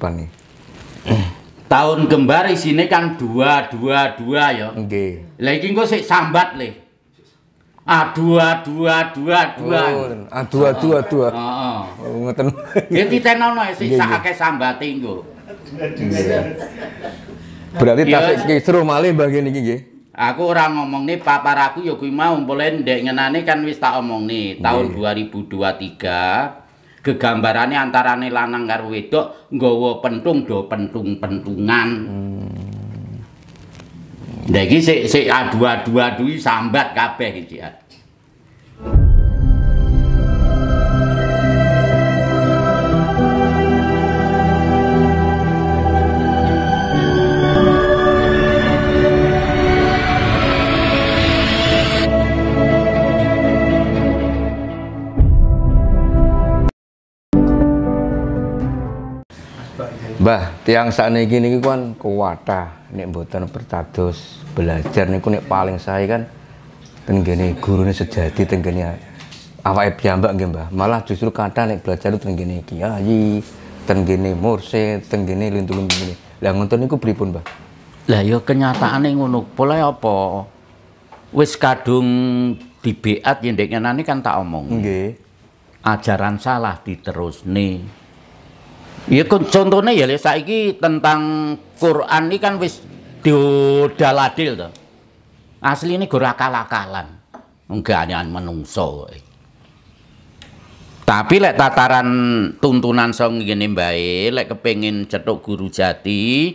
apa nih? Tahun kembar isine kan dua dua dua ya. Oke. Okay. Lah iki sambat leh ah, A dua dua dua dua. Oh, ah, A ah, dua dua dua. Heeh. Oh, ngoten. Ya sih ya, sik sak akeh sambat tinggu. Berarti ya. tasik kisruh malih bagian ini nggih. Aku ngomong nih papar aku yuk ya mau boleh dek ngenane kan wis tak nih tahun 2023 gegambarane antarane lanang karo wedok nggawa pentung do pentung pentungan hmm. Nah iki sik sik adu-adu sambat kabeh iki gitu. Mbah, tiang ini gini kan kuwata nek mboten percados belajar niku nek paling saya kan tenggene gurunya sejati tenggene awake ya nggih Mbah. Malah justru kata nek belajar itu tenggene kiai, tenggene morse tenggene lintu-lintu ini Lah ngoten niku pun Mbah? Lah yo ya kenyataan yang ngunuk Pola apa? Wis kadung dibiat yen ya nani kan tak omong. Ajaran salah diterus nih. Ya contohnya ya saiki tentang Quran ini kan wis diodaladil tuh Asli ini gue akal-akalan. Enggak hanya menungso. Eh. Tapi lek tataran tuntunan song gini baik, lek kepengin cetuk guru jati,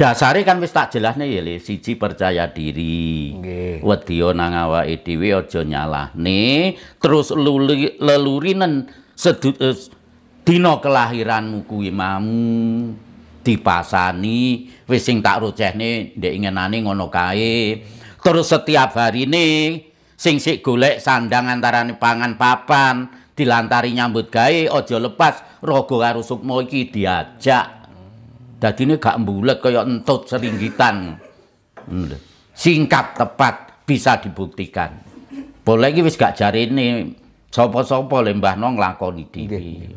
dasari kan wis tak jelasne ya le siji percaya diri nggih wedi nang awake dhewe aja nyalahne terus leluri nen eh, dina kelahiranmu kuwi mamu dipasani wis sing tak rocehne ndek ingenane ngono kae terus setiap hari ini sing sik golek sandang antarane pangan papan dilantari nyambut gawe aja lepas raga karo sukma iki diajak dadine gak mbulet kaya entut seringgitan hmm, singkat tepat bisa dibuktikan boleh iki wis gak jarene sapa-sapa le mbah nong lakoni dhewe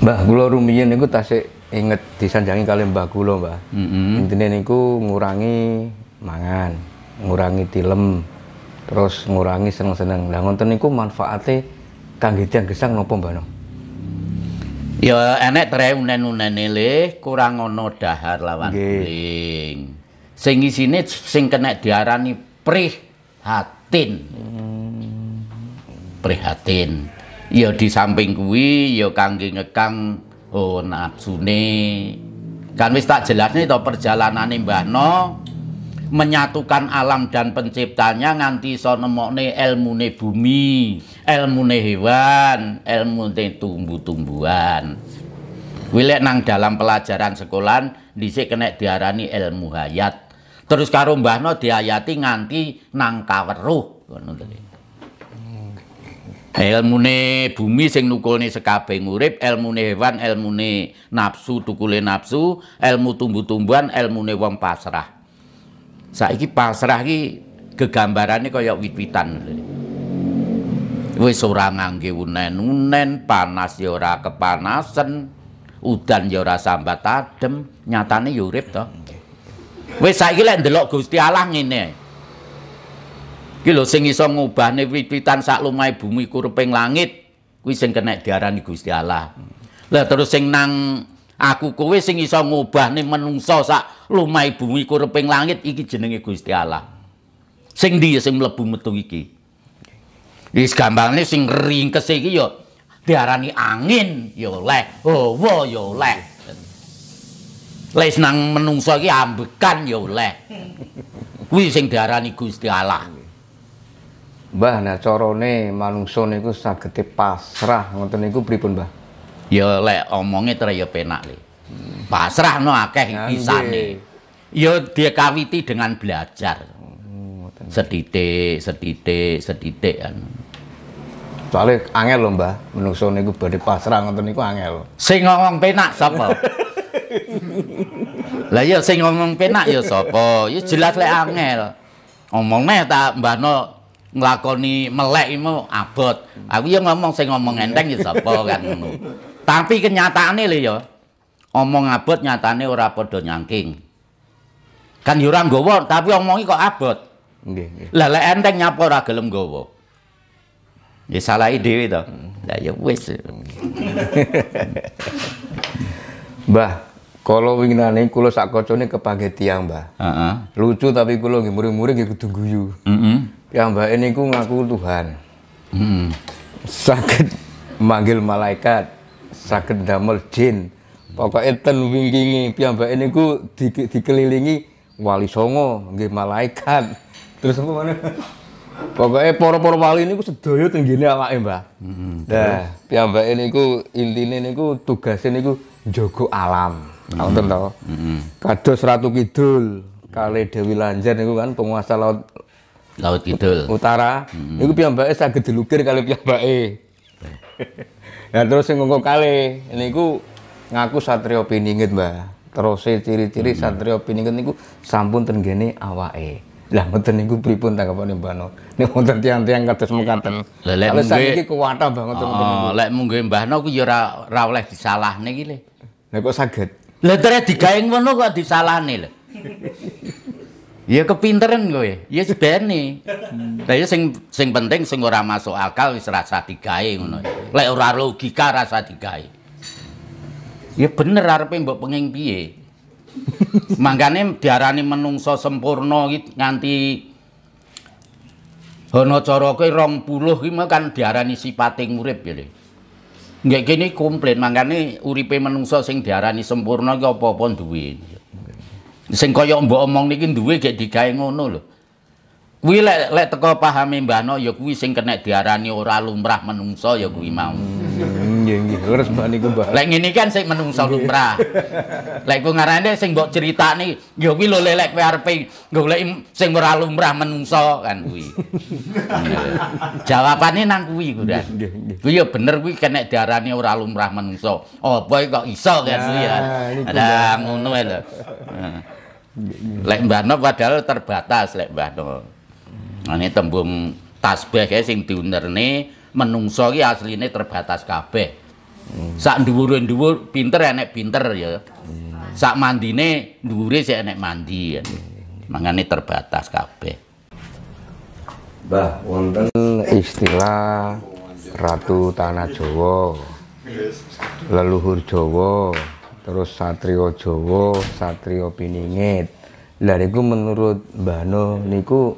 Mbah kula rumiyin niku tasik inget disanjangi kali mbah kula, Mbah. Mm -hmm. Intine niku ngurangi mangan, ngurangi tilem, terus ngurangi seneng-seneng. Lah ngonten niku manfaate kangge tiyang gesang napa, Mbah? No? Ya enek tre unen-unene le, kurang ana dahar lawan kuling. Sing isine sing kena diarani prihatin. Hmm. Prihatin ya di samping kuwi ya kangge ngekang oh nafsune kan wis tak jelasne to perjalanane Mbah No menyatukan alam dan penciptanya nganti iso nemokne ilmune bumi, ilmune hewan, ilmune tumbuh-tumbuhan. Kuwi nang dalam pelajaran sekolahan dhisik kena diarani ilmu hayat. Terus karo Mbah No diayati nganti nang kaweruh ngono Elmune bumi sing nukulne sekabeh urip, elmune hewan, elmune nafsu, tukule nafsu, ilmu tumbuh-tumbuhan, elmune wong pasrah. Saiki pasrah iki gegambarane kaya wit-witan. Wis ora ngangge unen-unen, panas ya ora kepanasen, udan ya ora sambat adem, nyatane ya urip to. Wis saiki lek ndelok Gusti Allah ngene. Iki lho sing iso ngubahne wit-witan sak lumahe bumi kurping langit kuwi sing kenek diarani Gusti Allah. Lha terus sing nang aku kowe sing iso ngubahne menungso sak lumahe bumi kurping langit iki jenenge Gusti Allah. Sing ndi sing mlebu metu iki? Wis gambange sing ringkes iki ya diarani angin ya oleh, hawa ya oleh. Lah nang menungsa iki ambekan ya oleh. Kuwi sing diarani Gusti Allah. Mbah nah corone, manungsa niku sagete pasrah ngoten niku pripun Mbah? Ya lek omongnya ter ya penak le. Pasrah no akeh pisane. Ya kawiti dengan belajar. Hmm, sedidik, sedidik, sedidik anu. Soale angel lho Mbah, manungsa niku badhe pasrah ngoten niku angel. Sing ngomong penak sapa? Lah ya sing ngomong penak ya sapa? Ya jelas lek angel. Omongne tak no ngelakoni melek itu abot. Aku ya ngomong saya ngomong enteng ya sapa kan Tapi kenyataannya lho ya omong abot nyatane ora podo nyangking. Kan ya ora tapi ngomongnya kok abot. Nggih, Lah lek enteng nyapa ora gelem nggawa. Ya salah itu, itu Lah ya wis. Mbah, kalau ingin kula sak kocone kepake tiang, Mbah. Uh -huh. Lucu tapi kula nggih muring-muring nggih guyu ya mbak ini ku ngaku Tuhan hmm. sakit manggil malaikat sakit damel jin pokoknya ten wingkingi Mbak ini ku di, dikelilingi wali songo nggih malaikat terus apa mana pokoknya poro-poro wali ini ku tinggi ini sama mbak hmm. nah piyambak ini ku intinya ini ku tugasnya ini ku jogo alam hmm. tau hmm. kados ratu kidul kali Dewi Lanjar ku kan penguasa laut Laut Kidul. Utara. Mm -hmm. Iku piyambake agak dilukir kali piyambake. ya terus sing kali. kali ku ngaku Satrio Piningit, Mbah. Terus ciri-ciri -hmm. Satrio Piningit ku sampun tenggene awae. Lah mboten niku pripun tanggapane Mbah No? Nek wonten tiang-tiang kados mekaten. Lah nek saiki kuwata Mbah ngoten oh, Lek munggo Mbah No ku ya ora ora oleh disalahne iki le. Lah kok saged? Lah terus digawe ngono kok disalahne lho. ya kepinteran kowe, ya sebenarnya tapi sing sing penting sing ora masuk akal wis rasa digawe ngono lek ora logika rasa digawe ya bener arepe mbok pengen piye mangkane diarani menungso sempurna gitu, nganti Hono coro kue rong puluh ini kan diarani sipating urip ya deh. Nggak gini komplain, makanya uripe menungso sing diarani sempurna ke apa-apa duit. Sing kaya mbok omong niki duwe gek digawe ngono lho. Kuwi lek lek teko pahami Mbah No ya kuwi sing kena diarani ora lumrah menungso ya kuwi mau. Hmm, nggih nggih, leres Mbah niku Mbah. Lek ngene kan sing menungso lumrah. Lek ku ngarane sing mbok critani ya kuwi lho lelek kowe arepe golek sing ora lumrah menungso kan kuwi. Jawabane nang kuwi kuwi. Kuwi ya bener kuwi kena diarani ora lumrah menungso. Apa kok iso kan kuwi ya. Ada nah, ngono lho. Nah. Lek mbano padahal terbatas lek mbano. Nah, ini tembung tasbih ya, sing ini menungso ki ini terbatas kabeh. Sak dhuwur-dhuwur pinter enek ya pinter ya. Sak mandine dhuwure sik enek mandi. Ya. Mangane terbatas kabeh. Bah wonten istilah Ratu Tanah Jawa. Leluhur Jawa. terus satrio Jawa, satrio piningit lah itu menurut Mbah Nuh niku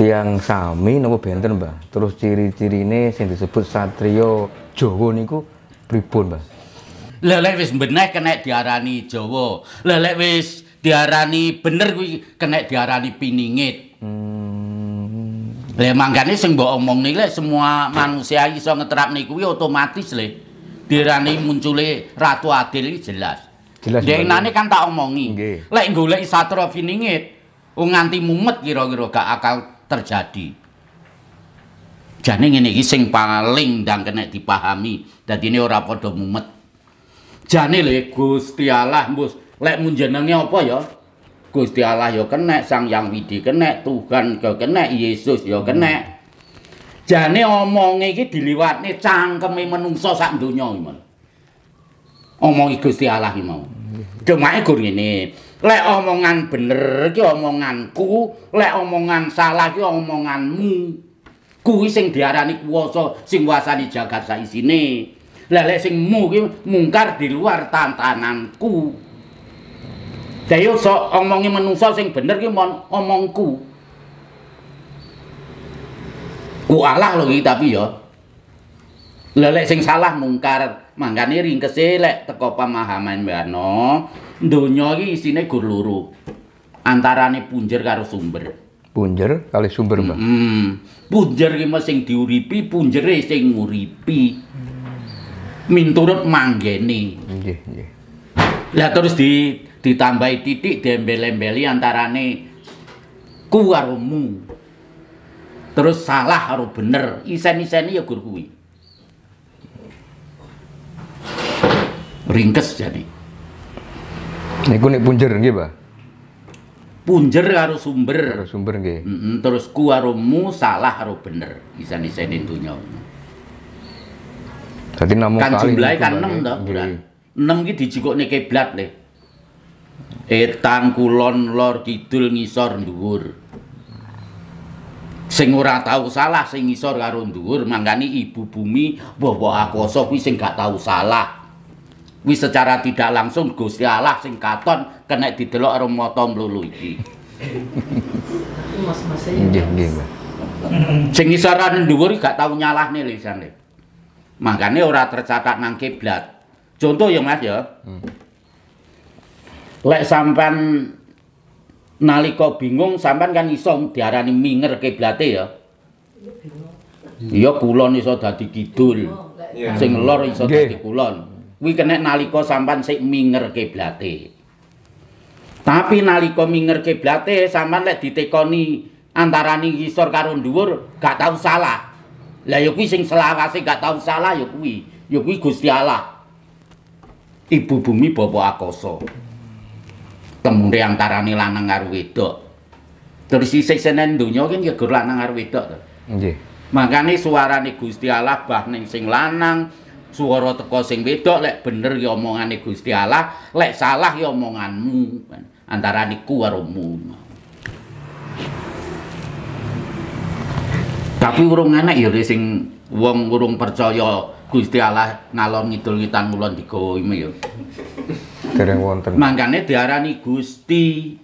tiang sami nopo benten Mbah terus ciri-ciri ini yang disebut satrio Jawa niku pripun Mbah lelek wis benek kena diarani Jawa lelek wis diarani bener kuwi kena diarani piningit hmm. Lah manggane sing mbok omong nih, le, semua manusia iso ngeterap niku otomatis le. Hmm. dirani munculnya Ratu Adil ini jelas. Jelas. Yenane kan tak omongi. Lek golek satra finingit nganti mumet kira-kira gak akal terjadi. Jadi ini iki sing paling dan kena dipahami. ini ora podo mumet. Jadi lho Gusti Allah mbus lek munjenengnya apa ya? Gusti Allah ya kena, Sang Yang Widi kena, Tuhan ya kena, Yesus ya kena. Hmm. jane omonge iki diliwatne cangkeme manungsa sak donya iki mon. Omongi Gusti Allah iki mau. Cumae gur ngene. Lek omongan bener iki omonganku, lek omongan salah iki omonganmu. Kuwi sing diarani kuwasa sing wasani jagat sak isine. Lah lek sing mu iki mungkar di luar tantananku. Dayo sok omongi menungso, sing bener iki mon omongku. ku alah gitu tapi yo ya. lelek sing salah mungkar mangkane ringkese lek teko mbak mbano donya iki isine gur loro antarane punjer karo sumber punjer kali sumber mbak mm -hmm. punjer ki sing diuripi punjere sing nguripi minturut manggene nggih nggih lah terus di ditambahi titik dembel-embeli antarane ku karo mu Terus salah harus bener. isen isen ya gur kuwi. Ringkes jadi. ini nek punjer nggih, Pak. Punjer harus sumber. harus sumber nggih. Mm terus ku karo mu salah harus bener. isen itu dunya. Dadi namun kan jumlahnya kan enam to, enam gitu iki kayak kiblat le. Etan kulon lor kidul ngisor dhuwur sing ora tahu salah sing ngisor karo dhuwur mangkani ibu bumi bawa akoso kuwi sing gak tahu salah kuwi secara tidak langsung Gusti Allah sing katon kena didelok karo mata mlulu iki nggih nggih sing ngisor karo dhuwur gak tahu nyalahne lisane mangkane ora tercatat nang kiblat contoh ya Mas ya hmm. lek sampean nalika bingung sampean kan iso diarani minger kiblate ya. Iya hmm. kulon iso dadi kidul. Oh, sing lor iso dadi kulon. Kuwi kenek nalika sampean sik minger kiblate. Tapi nalika minger kiblate sampean lek ditekoni antarani isor karo dhuwur gak tau salah. Lah ya kuwi sing selawase gak tau salah ya kuwi. Ya kuwi Gusti Allah. Ibu bumi bapa akoso. temure antarané lanang karo wedok. Terus si senen donya kan ya gur lanang karo wedok to. Nggih. Makane suarane Gusti Allah bah ning sing lanang, suara teko sing wedok lek bener ya omongane Gusti Allah, lek salah ya omonganmu. Antarane ku karo mu. Tapi urung enak ya sing wong urung percaya Gusti Allah ngalor ngidul ngitan mulon digawa ya. Dereng wonten. Mangkane diarani Gusti.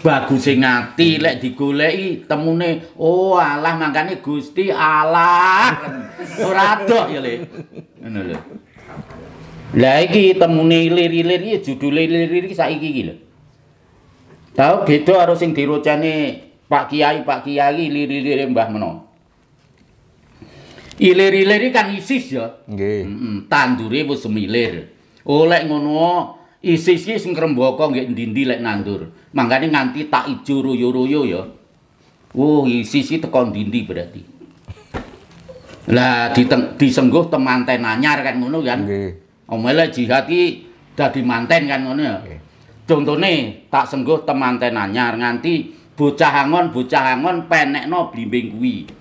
Bagus sing ngati lek digoleki temune oh Allah mangkane Gusti Allah. Ora adoh ya Le. Ngono lho. Lah iki temune lir-lir iki judul lir-lir iki saiki iki lho. Tau beda harus sing dirocane Pak Kiai, Pak Kiai lir-lir Mbah Menong. Ilir-ilir kan ISIS ya. Nggih. Heeh, tandure wis semilir. Oleh oh, ngono ISIS iki sing krembaka nggih lek nandur. Mangkane nganti tak ijo royo-royo ya. Oh, ISIS iki teko ndi berarti. Lah di disengguh temanten anyar kan ngono kan. Nggih. Omele jihad iki dadi manten kan ngono ya. Contone tak sengguh temanten anyar nganti bocah angon bocah angon penekno blimbing kuwi.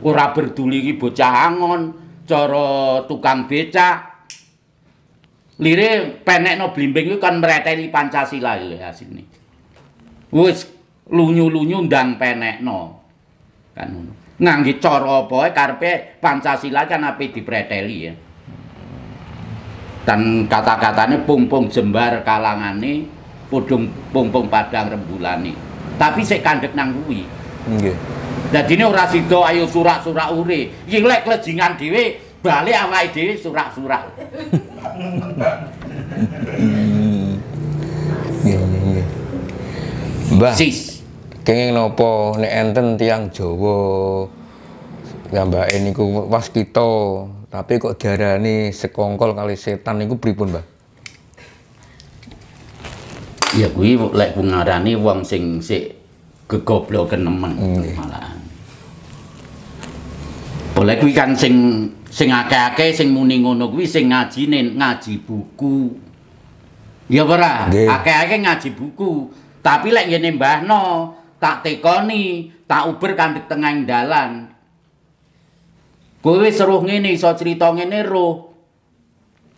Ora berduli iki bocah angon, cara tukang beca, Lire penekno blimbing kuwi kan mreteli Pancasila lho asine. Wis lunyu-lunyu ndang penekno. Kan ngono. nganggo cara apa karepe Pancasila kan ape dipreteli ya. Dan kata-katanya pung-pung jembar kalangan pudung pung-pung padang ini, Tapi saya kandek nang kuwi. Dadine ora sida ayo surak-surak ure. Iki lek lejingan dhewe balik awake dhewe surak-surak. Iya, iya, iya. Mbah. Sis. Kenging nopo nek enten tiyang Jawa ngambake niku waskita, tapi kok diarani sekongkol kali setan niku pripun, mbak. Ya gue, lek ngarani wong sing sik gegobloken nemen mm. malahan. oleh kuwi kan sing sing akeh-akeh sing muni ngono kuwi sing ngajine ngaji buku ya ora akeh-akeh ngaji buku tapi lek ngene mbahno tak tekoni tak uber di tengah dalan kuwi seruh ngene iso cerita ngene roh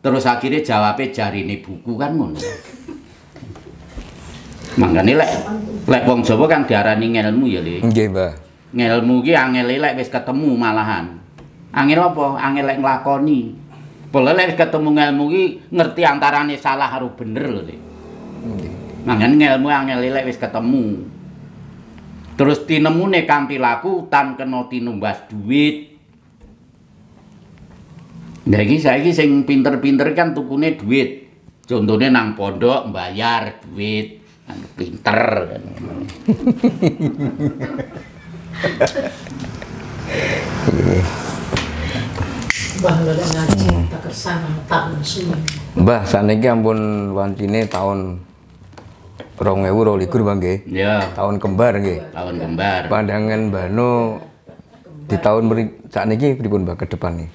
terus akhirnya jawabnya jarine buku kan ngono Mangkane lek lek wong Jawa kan diarani ngelmu ya, Le. Nggih, Mbah. ngelmu ki angel lek wis ketemu malahan angel apa angel lek nglakoni boleh lek ketemu ngelmu ki ngerti antarane salah karo bener lho sih mangan ngelmu angel lek wis ketemu terus tinemune kanthi laku tan kena tinumbas duit Nah iki saiki sing pinter-pinter kan tukune duit. contohnya nang pondok mbayar duit. Kan pinter kan. Mbah saniki ampun wancine tahun likur Bang nggih. Ya. Tahun kembar nggih. Tahun kembar. Pandangan Mbah No di tahun sakniki pripun Mbah ke depan nih.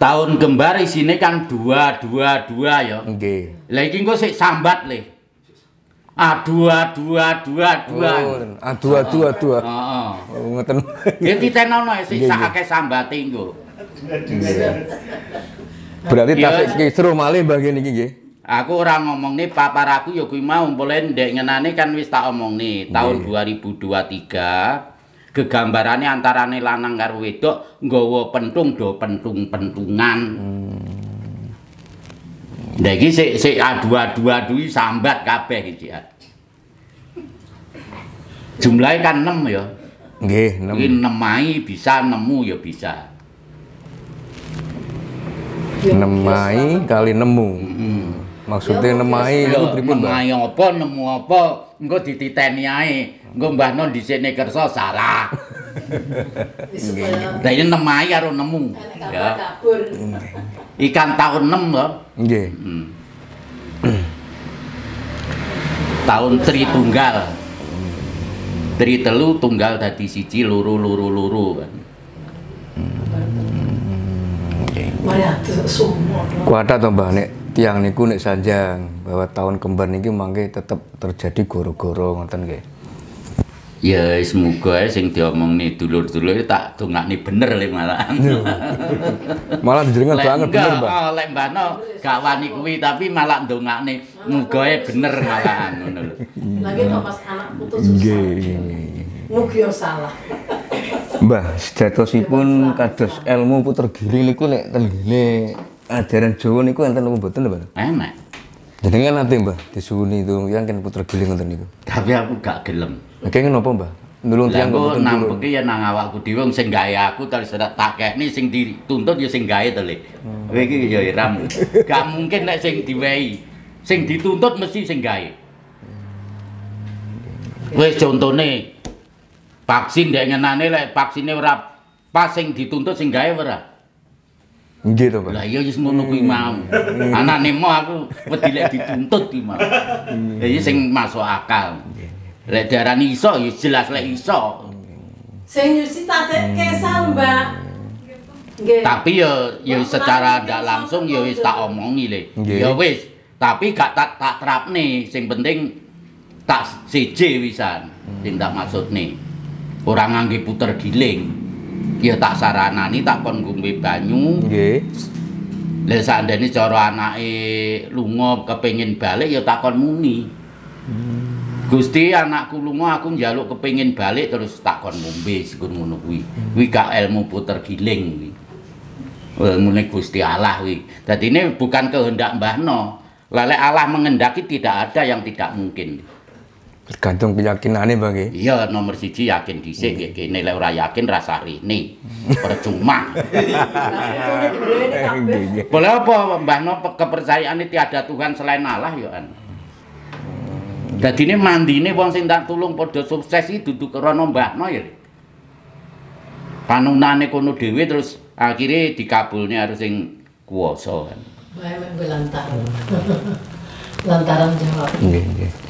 Tahun kembar isine kan dua dua dua ya. Nggih. Lah gue sih sambat leh. Adu dua dua dua Oh, adu dua dua Heeh. Ngoten. Ya ditenono sik sak akeh sambate engko. Iya. Berarti iya. tasik kisruh malih mbah ngene iki nggih. Aku ora ngomongne papar aku ya kuwi mau mulai ndek ngenane kan wis tak omongne tahun 2023 gegambarane antarane lanang karo wedok nggawa pentung do pentung-pentungan. Hmm. Nah iki sik sik adu-adu adui sambat kabeh iki. Jumlahnya kan 6 ya. Nggih, 6. Iki 6 bisa nemu ya bisa. 6 ya, ya, kali nemu. Mm-hmm. Maksudnya ya, nemai itu pripun, Nemai apa, nemu apa, engko dititeni ae. Engko Mbah Non dhisik kersa salah. Lah iya nemai karo nemu. Ya. Ikan tahun 6 loh, Okay. Hmm. tahun tri tunggal. Tri telu tunggal tadi siji luru luru luru kan. Kuada to mbak nek tiang niku nek sanjang bahwa tahun kembar niki mangke tetap terjadi goro-goro ngoten nggih. Ya semoga sing nih dulur-dulur tak nih bener lima malah. Iya. malah dijenengan banget bener, Mbak. Oh, lembah No gak wani kuwi tapi malah dongakne muga bener malah Lagi kok pas anak putus susah. Iya, iya, Mugi salah. Mbah, pun kados ilmu puter giring niku nek tenggene ajaran Jawa niku enten apa mboten, Mbah? Enak. Jenengan nanti Mbah disuwuni itu yang kan puter giling ngoten niku. Tapi aku gak gelem. Oke ngono apa, Mbah? Nulung tiyang kok nampeke ya nang awakku dhewe sing gawe aku sedak tak kehne sing dituntut ya sing gawe to, Le. Hmm. Kowe iki ya iram. Ya, Gak mungkin nek sing diwehi. Sing dituntut mesti sing gawe. Hmm. Wis contone vaksin dek ngenane lek vaksine ora pas sing dituntut sing gawe ora. Nggih to, Pak. Lah iya wis ngono kuwi hmm. mau. Anane mau aku wedi lek dituntut kuwi mau. Ya sing masuk akal. Lek darani iso ya jelas lek iso. Sing nyuci tate kesal, Mbak. Tapi yo yo secara ndak langsung yo wis tak omongi le. Yo wis, tapi gak tak trapne, sing penting tak siji wisan. Sing tak maksudne. Ora ngangge puter giling. Ya tak saranani tak kon ngombe banyu. Nggih. Lek sakjane cara anake lungo kepengin balik ya takon muni. Hmm. Gusti anakku lunga aku njaluk kepingin balik terus tak kon ngombe sikun ngono kuwi. Hmm. Kuwi gak ilmu puter giling kuwi. Ilmune Gusti Allah kuwi. Dadi ini bukan kehendak Mbah No. Lelek Allah mengendaki tidak ada yang tidak mungkin. Tergantung keyakinannya Bang nggih. Iya, nomor siji yakin dhisik nggih kene lek ora yakin rasa rene. Percuma. Boleh apa Mbah No kepercayaannya tiada Tuhan selain Allah yo ya, anu? Dadi ini mandine wong sing tak tulung padha sukses iki dudu krana mbakno ya. Panunane kono dhewe terus akhirnya dikabulne harus sing kuwasa kan. Bae men belantar. Lantaran jawab. Nggih, nggih.